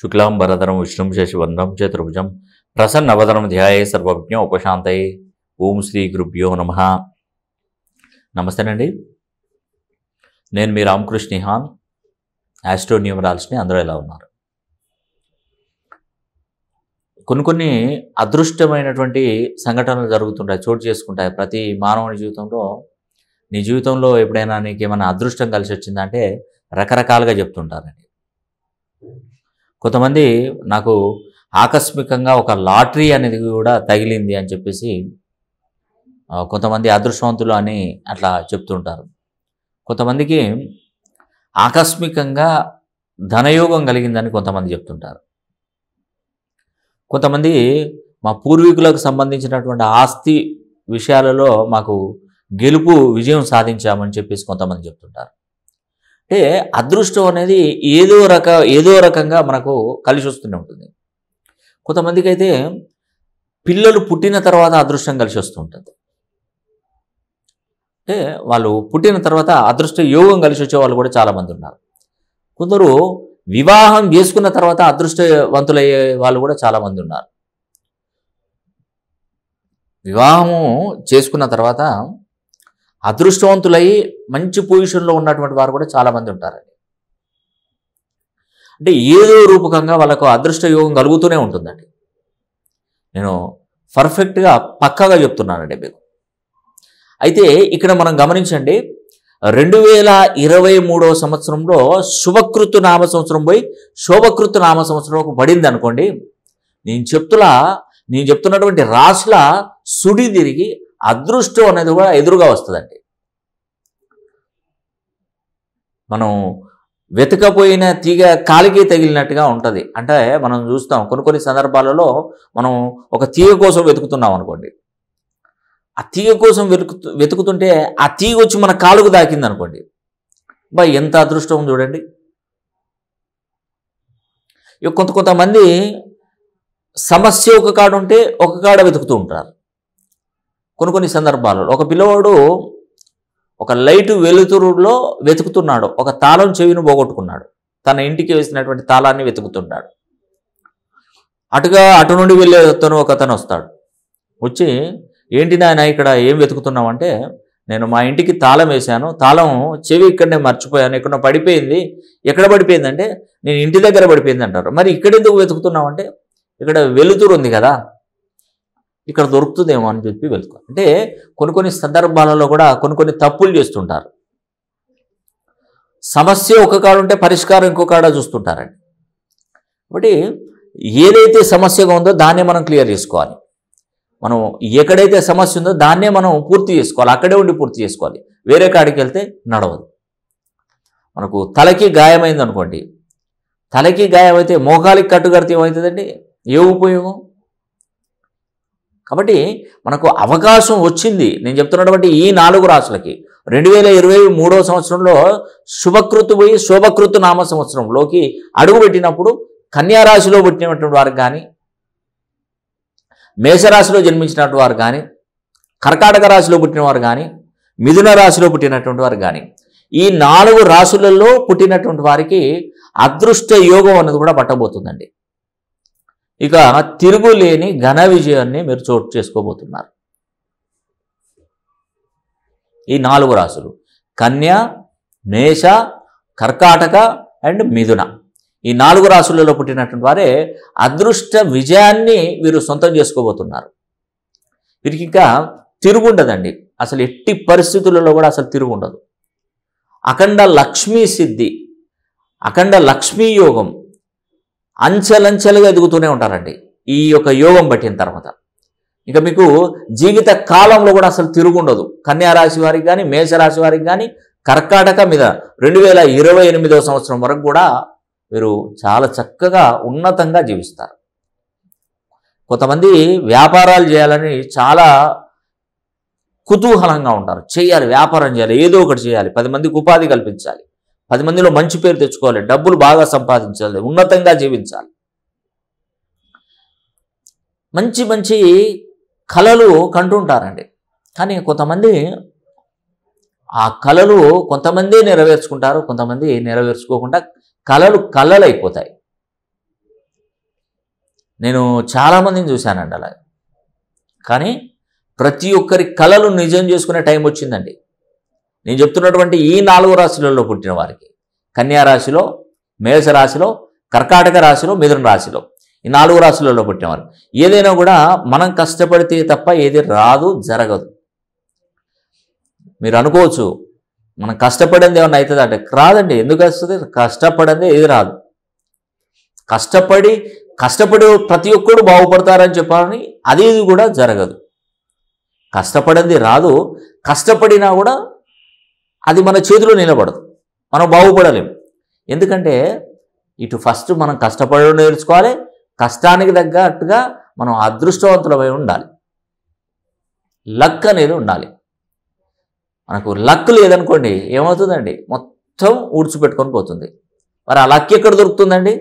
శుక్లాం భరధరం విష్ణుం శశివందం చతుర్భుజం ప్రసన్నవదనం ధ్యాయే సర్వజ్ఞ ఉపశాంతయే ఓం శ్రీ గురుభ్యో నమ నమస్తేనండి నేను మీ హాన్ ఆస్ట్రోన్యూమరాల్స్ని అందరూ ఎలా ఉన్నారు కొన్ని కొన్ని అదృష్టమైనటువంటి సంఘటనలు జరుగుతుంటాయి చోటు చేసుకుంటాయి ప్రతి మానవుని జీవితంలో నీ జీవితంలో ఎప్పుడైనా నీకు ఏమైనా అదృష్టం కలిసి వచ్చిందంటే రకరకాలుగా చెప్తుంటారండి కొంతమంది నాకు ఆకస్మికంగా ఒక లాటరీ అనేది కూడా తగిలింది అని చెప్పేసి కొంతమంది అదృష్టవంతులు అని అట్లా చెప్తుంటారు కొంతమందికి ఆకస్మికంగా ధనయోగం కలిగిందని కొంతమంది చెప్తుంటారు కొంతమంది మా పూర్వీకులకు సంబంధించినటువంటి ఆస్తి విషయాలలో మాకు గెలుపు విజయం సాధించామని చెప్పేసి కొంతమంది చెప్తుంటారు అంటే అదృష్టం అనేది ఏదో రక ఏదో రకంగా మనకు కలిసి వస్తూనే ఉంటుంది కొంతమందికి అయితే పిల్లలు పుట్టిన తర్వాత అదృష్టం కలిసి వస్తూ ఉంటుంది అంటే వాళ్ళు పుట్టిన తర్వాత అదృష్ట యోగం కలిసి వచ్చే వాళ్ళు కూడా చాలామంది ఉన్నారు కొందరు వివాహం చేసుకున్న తర్వాత అదృష్టవంతులయ్యే వాళ్ళు కూడా చాలామంది ఉన్నారు వివాహము చేసుకున్న తర్వాత అదృష్టవంతులై మంచి పొజిషన్లో ఉన్నటువంటి వారు కూడా చాలామంది ఉంటారండి అంటే ఏదో రూపకంగా వాళ్ళకు అదృష్ట యోగం కలుగుతూనే ఉంటుందండి నేను పర్ఫెక్ట్గా పక్కాగా చెప్తున్నానండి మీకు అయితే ఇక్కడ మనం గమనించండి రెండు వేల ఇరవై మూడవ సంవత్సరంలో శుభకృతు నామ సంవత్సరం పోయి శోభకృతు నామ సంవత్సరం పడింది అనుకోండి నేను చెప్తులా నేను చెప్తున్నటువంటి రాశుల సుడి తిరిగి అదృష్టం అనేది కూడా ఎదురుగా వస్తుందండి మనం వెతకపోయిన తీగ కాలికి తగిలినట్టుగా ఉంటుంది అంటే మనం చూస్తాం కొన్ని కొన్ని సందర్భాలలో మనం ఒక తీగ కోసం వెతుకుతున్నాం అనుకోండి ఆ తీగ కోసం వెతుకు వెతుకుతుంటే ఆ తీగ వచ్చి మన కాలుకు దాకింది అనుకోండి బా ఎంత అదృష్టం చూడండి ఇక కొంత కొంతమంది సమస్య ఒక కాడ ఉంటే ఒక కాడ వెతుకుతూ ఉంటారు కొన్ని కొన్ని సందర్భాలలో ఒక పిల్లవాడు ఒక లైటు వెలుతురులో వెతుకుతున్నాడు ఒక తాళం చెవిని పోగొట్టుకున్నాడు తన ఇంటికి వేసినటువంటి తాళాన్ని వెతుకుతున్నాడు అటుగా అటు నుండి వెళ్ళే అతను ఒక అతను వస్తాడు వచ్చి ఏంటి నాయన ఇక్కడ ఏం వెతుకుతున్నావు అంటే నేను మా ఇంటికి తాళం వేశాను తాళం చెవి ఇక్కడనే మర్చిపోయాను ఇక్కడ పడిపోయింది ఎక్కడ పడిపోయిందంటే నేను ఇంటి దగ్గర పడిపోయింది అంటారు మరి ఇక్కడ ఎందుకు వెతుకుతున్నావు అంటే ఇక్కడ వెలుతురు ఉంది కదా ఇక్కడ దొరుకుతుందేమో అని చెప్పి వెళ్తాం అంటే కొన్ని కొన్ని సందర్భాలలో కూడా కొన్ని కొన్ని తప్పులు చేస్తుంటారు సమస్య ఒక కాడ ఉంటే పరిష్కారం ఇంకో కాడ చూస్తుంటారండి కాబట్టి ఏదైతే సమస్యగా ఉందో దాన్నే మనం క్లియర్ చేసుకోవాలి మనం ఎక్కడైతే సమస్య ఉందో దాన్నే మనం పూర్తి చేసుకోవాలి అక్కడే ఉండి పూర్తి చేసుకోవాలి వేరే కాడికి వెళ్తే నడవదు మనకు తలకి గాయమైంది అనుకోండి తలకి గాయమైతే మోకాలికి కట్టుకడితే ఏమవుతుందండి ఏ ఉపయోగం కాబట్టి మనకు అవకాశం వచ్చింది నేను చెప్తున్నటువంటి ఈ నాలుగు రాసులకి రెండు వేల ఇరవై మూడవ సంవత్సరంలో శుభకృతు పోయి శోభకృతు నామ సంవత్సరంలోకి అడుగు పెట్టినప్పుడు కన్యారాశిలో పుట్టినటువంటి వారు కానీ మేషరాశిలో జన్మించినటువంటి వారు కానీ కర్కాటక రాశిలో పుట్టిన వారు కానీ మిథున రాశిలో పుట్టినటువంటి వారు కానీ ఈ నాలుగు రాశులలో పుట్టినటువంటి వారికి అదృష్ట యోగం అన్నది కూడా పట్టబోతుందండి ఇక తిరుగులేని ఘన విజయాన్ని మీరు చోటు చేసుకోబోతున్నారు ఈ నాలుగు రాసులు కన్య మేష కర్కాటక అండ్ మిథున ఈ నాలుగు రాసులలో పుట్టినటువంటి వారే అదృష్ట విజయాన్ని వీరు సొంతం చేసుకోబోతున్నారు వీరికి ఇంకా తిరుగుండదండి అసలు ఎట్టి పరిస్థితులలో కూడా అసలు తిరుగుండదు అఖండ లక్ష్మీ సిద్ధి అఖండ లక్ష్మీ యోగం అంచెలంచెలుగా ఎదుగుతూనే ఉంటారండి ఈ యొక్క యోగం పట్టిన తర్వాత ఇంకా మీకు జీవిత కాలంలో కూడా అసలు తిరుగుండదు రాశి వారికి కానీ మేషరాశి వారికి కానీ కర్కాటక మీద రెండు వేల ఇరవై ఎనిమిదో సంవత్సరం వరకు కూడా వీరు చాలా చక్కగా ఉన్నతంగా జీవిస్తారు కొంతమంది వ్యాపారాలు చేయాలని చాలా కుతూహలంగా ఉంటారు చేయాలి వ్యాపారం చేయాలి ఏదో ఒకటి చేయాలి పది మందికి ఉపాధి కల్పించాలి పది మందిలో మంచి పేరు తెచ్చుకోవాలి డబ్బులు బాగా సంపాదించాలి ఉన్నతంగా జీవించాలి మంచి మంచి కళలు కంటుంటారండి కానీ కొంతమంది ఆ కళలు కొంతమంది నెరవేర్చుకుంటారు కొంతమంది నెరవేర్చుకోకుండా కళలు కళలు అయిపోతాయి నేను చాలామందిని చూశానండి అలా కానీ ప్రతి ఒక్కరి కళలు నిజం చేసుకునే టైం వచ్చిందండి నేను చెప్తున్నటువంటి ఈ నాలుగు రాశులలో పుట్టిన వారికి కన్యారాశిలో మేషరాశిలో కర్కాటక రాశిలో మిథున రాశిలో ఈ నాలుగు రాశులలో పుట్టినవారు ఏదైనా కూడా మనం కష్టపడితే తప్ప ఏది రాదు జరగదు మీరు అనుకోవచ్చు మనం కష్టపడింది ఏమన్నా అవుతుంది అంటే రాదండి ఎందుకు వస్తుంది కష్టపడింది ఏది రాదు కష్టపడి కష్టపడి ప్రతి ఒక్కరు బాగుపడతారని చెప్పాలని అదేది కూడా జరగదు కష్టపడింది రాదు కష్టపడినా కూడా అది మన చేతిలో నిలబడదు మనం బాగుపడలేము ఎందుకంటే ఇటు ఫస్ట్ మనం కష్టపడడం నేర్చుకోవాలి కష్టానికి తగ్గట్టుగా మనం అదృష్టవంతులమై ఉండాలి లక్ అనేది ఉండాలి మనకు లక్ లేదనుకోండి ఏమవుతుందండి మొత్తం ఊడ్చిపెట్టుకొని పోతుంది మరి ఆ లక్ ఎక్కడ దొరుకుతుందండి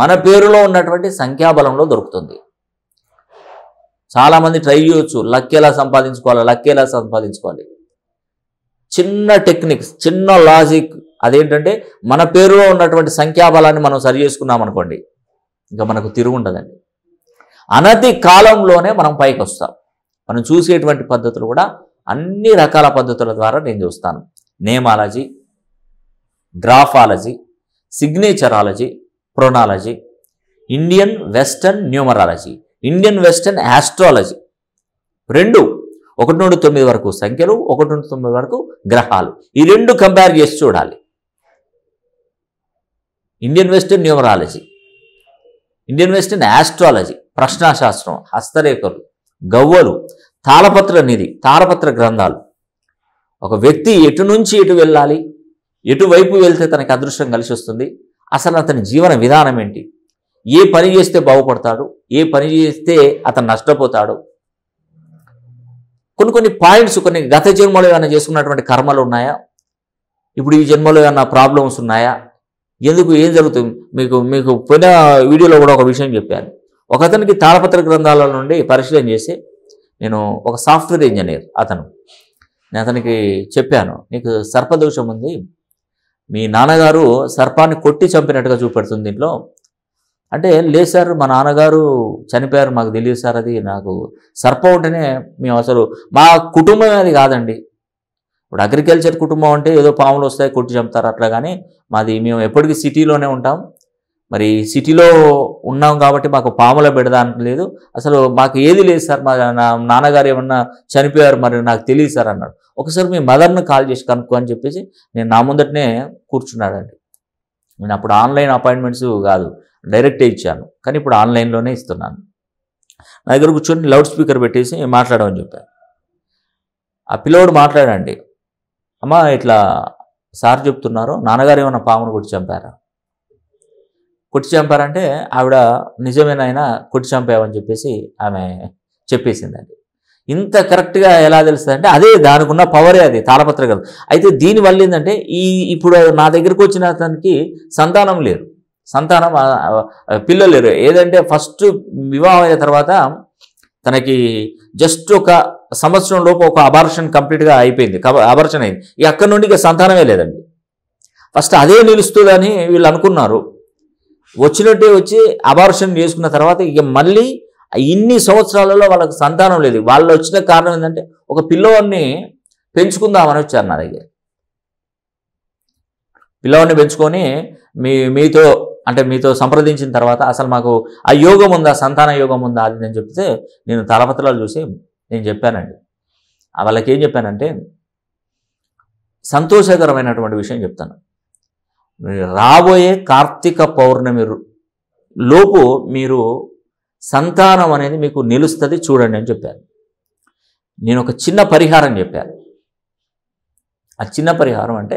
మన పేరులో ఉన్నటువంటి సంఖ్యాబలంలో దొరుకుతుంది చాలామంది ట్రై చేయొచ్చు లక్ ఎలా సంపాదించుకోవాలి లక్ ఎలా సంపాదించుకోవాలి చిన్న టెక్నిక్స్ చిన్న లాజిక్ అదేంటంటే మన పేరులో ఉన్నటువంటి సంఖ్యాబలాన్ని మనం సరి చేసుకున్నాం అనుకోండి ఇంకా మనకు తిరుగు ఉండదండి అనతి కాలంలోనే మనం పైకి వస్తాం మనం చూసేటువంటి పద్ధతులు కూడా అన్ని రకాల పద్ధతుల ద్వారా నేను చూస్తాను nameology graphology signatureology pronology Indian western numerology Indian western astrology రెండు ఒకటి నుండి తొమ్మిది వరకు సంఖ్యలు ఒకటి నుండి తొమ్మిది వరకు గ్రహాలు ఈ రెండు కంపేర్ చేసి చూడాలి Indian western numerology Indian western astrology ప్రశ్నాశాస్త్రం హస్తరేఖలు గవ్వలు తాళపత్ర నిధి తాళపత్ర గ్రంథాలు ఒక వ్యక్తి ఎటు నుంచి ఎటు వెళ్ళాలి ఎటువైపు వెళ్తే తనకి అదృష్టం కలిసి వస్తుంది అసలు అతని జీవన విధానం ఏంటి ఏ పని చేస్తే బాగుపడతాడు ఏ పని చేస్తే అతను నష్టపోతాడు కొన్ని కొన్ని పాయింట్స్ కొన్ని గత జన్మలో ఏమైనా చేసుకున్నటువంటి కర్మలు ఉన్నాయా ఇప్పుడు ఈ జన్మలో ఏమైనా ప్రాబ్లమ్స్ ఉన్నాయా ఎందుకు ఏం జరుగుతుంది మీకు మీకు పోయిన వీడియోలో కూడా ఒక విషయం చెప్పాను ఒకతనికి తాళపత్ర గ్రంథాల నుండి పరిశీలన చేసి నేను ఒక సాఫ్ట్వేర్ ఇంజనీర్ అతను నేను అతనికి చెప్పాను నీకు సర్పదోషం ఉంది మీ నాన్నగారు సర్పాన్ని కొట్టి చంపినట్టుగా చూపెడుతుంది దీంట్లో అంటే లేదు సార్ మా నాన్నగారు చనిపోయారు మాకు తెలియదు సార్ అది నాకు ఉంటేనే మేము అసలు మా కుటుంబం అది కాదండి ఇప్పుడు అగ్రికల్చర్ కుటుంబం అంటే ఏదో పాములు వస్తాయి కొట్టి చంపుతారు అట్లా కానీ మాది మేము ఎప్పటికీ సిటీలోనే ఉంటాం మరి సిటీలో ఉన్నాం కాబట్టి మాకు పాముల బెడదా లేదు అసలు మాకు ఏది లేదు సార్ మా నాన్నగారు ఏమన్నా చనిపోయారు మరి నాకు తెలియదు సార్ అన్నాడు ఒకసారి మీ మదర్ని కాల్ చేసి కనుక్కో అని చెప్పేసి నేను నా ముందటనే కూర్చున్నాడండి నేను అప్పుడు ఆన్లైన్ అపాయింట్మెంట్స్ కాదు డైరెక్టే ఇచ్చాను కానీ ఇప్పుడు ఆన్లైన్లోనే ఇస్తున్నాను నా దగ్గర కూర్చొని లౌడ్ స్పీకర్ పెట్టేసి మాట్లాడమని చెప్పాను ఆ పిల్లోడు మాట్లాడండి అమ్మ ఇట్లా సార్ చెప్తున్నారు నాన్నగారు ఏమైనా పామును కొట్టి చంపారా కొట్టి చంపారంటే ఆవిడ నిజమేనైనా కొట్టి చంపామని చెప్పేసి ఆమె చెప్పేసిందండి ఇంత కరెక్ట్గా ఎలా తెలుస్తుందంటే అదే దానికి ఉన్న పవరే అది తాళపత్ర కదా అయితే దీనివల్ల ఏంటంటే ఈ ఇప్పుడు నా దగ్గరకు వచ్చిన అతనికి సంతానం లేరు సంతానం పిల్లలు లేరు ఏదంటే ఫస్ట్ వివాహం అయిన తర్వాత తనకి జస్ట్ ఒక సంవత్సరం లోపు ఒక అబార్షన్ కంప్లీట్గా అయిపోయింది అబార్షన్ అయింది ఇక అక్కడి నుండి ఇక సంతానమే లేదండి ఫస్ట్ అదే నిలుస్తుందని వీళ్ళు అనుకున్నారు వచ్చినట్టే వచ్చి అబార్షన్ చేసుకున్న తర్వాత ఇక మళ్ళీ ఇన్ని సంవత్సరాలలో వాళ్ళకి సంతానం లేదు వాళ్ళు వచ్చిన కారణం ఏంటంటే ఒక పిల్లవాడిని పెంచుకుందామని వచ్చారు నా దగ్గర పిల్లవాడిని పెంచుకొని మీ మీతో అంటే మీతో సంప్రదించిన తర్వాత అసలు మాకు ఆ యోగం ఉందా సంతాన యోగం ఉందా అది నేను చెప్తే నేను తలపత్రాలు చూసి నేను చెప్పానండి వాళ్ళకి ఏం చెప్పానంటే సంతోషకరమైనటువంటి విషయం చెప్తాను రాబోయే కార్తీక పౌర్ణమి లోపు మీరు సంతానం అనేది మీకు నిలుస్తుంది చూడండి అని చెప్పాను నేను ఒక చిన్న పరిహారం చెప్పాను ఆ చిన్న పరిహారం అంటే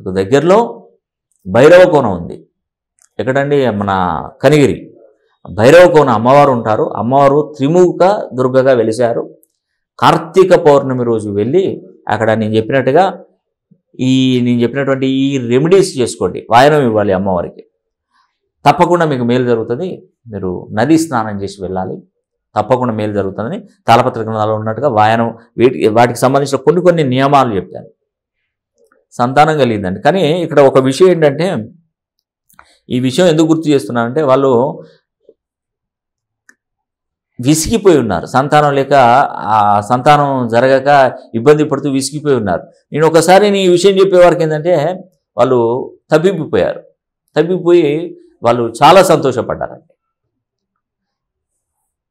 ఒక దగ్గరలో భైరవ కోణం ఉంది ఎక్కడండి మన కనిగిరి భైరవ కోన అమ్మవారు ఉంటారు అమ్మవారు త్రిముఖ దుర్గగా వెలిశారు కార్తీక పౌర్ణమి రోజు వెళ్ళి అక్కడ నేను చెప్పినట్టుగా ఈ నేను చెప్పినటువంటి ఈ రెమెడీస్ చేసుకోండి వాయనం ఇవ్వాలి అమ్మవారికి తప్పకుండా మీకు మేలు జరుగుతుంది మీరు నది స్నానం చేసి వెళ్ళాలి తప్పకుండా మేలు జరుగుతుందని తాళపత్ర గ్రంథాలు ఉన్నట్టుగా వాయనం వీటి వాటికి సంబంధించిన కొన్ని కొన్ని నియమాలు చెప్పాను సంతానం కలిగిందండి కానీ ఇక్కడ ఒక విషయం ఏంటంటే ఈ విషయం ఎందుకు గుర్తు చేస్తున్నానంటే వాళ్ళు విసిగిపోయి ఉన్నారు సంతానం లేక ఆ సంతానం జరగక ఇబ్బంది పడుతూ విసిగిపోయి ఉన్నారు నేను ఒకసారి నేను ఈ విషయం చెప్పేవారికి ఏంటంటే వాళ్ళు తబ్బిపోయారు తబ్బిపోయి వాళ్ళు చాలా సంతోషపడ్డారండి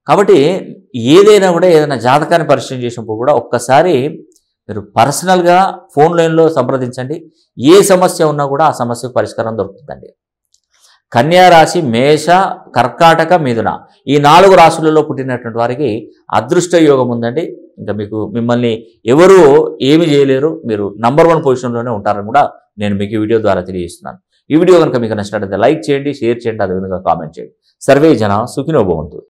కాబట్టి ఏదైనా కూడా ఏదైనా జాతకాన్ని పరిచయం చేసినప్పుడు కూడా ఒక్కసారి మీరు పర్సనల్గా ఫోన్ లైన్లో సంప్రదించండి ఏ సమస్య ఉన్నా కూడా ఆ సమస్యకు పరిష్కారం దొరుకుతుందండి కన్యారాశి మేష కర్కాటక మిథున ఈ నాలుగు రాశులలో పుట్టినటువంటి వారికి అదృష్ట యోగం ఉందండి ఇంకా మీకు మిమ్మల్ని ఎవరు ఏమి చేయలేరు మీరు నంబర్ వన్ పొజిషన్లోనే ఉంటారని కూడా నేను మీకు వీడియో ద్వారా తెలియజేస్తున్నాను ఈ వీడియో కనుక మీకు నచ్చినట్లయితే లైక్ చేయండి షేర్ చేయండి అదేవిధంగా కామెంట్ చేయండి సర్వే జన సుఖినోభవంతు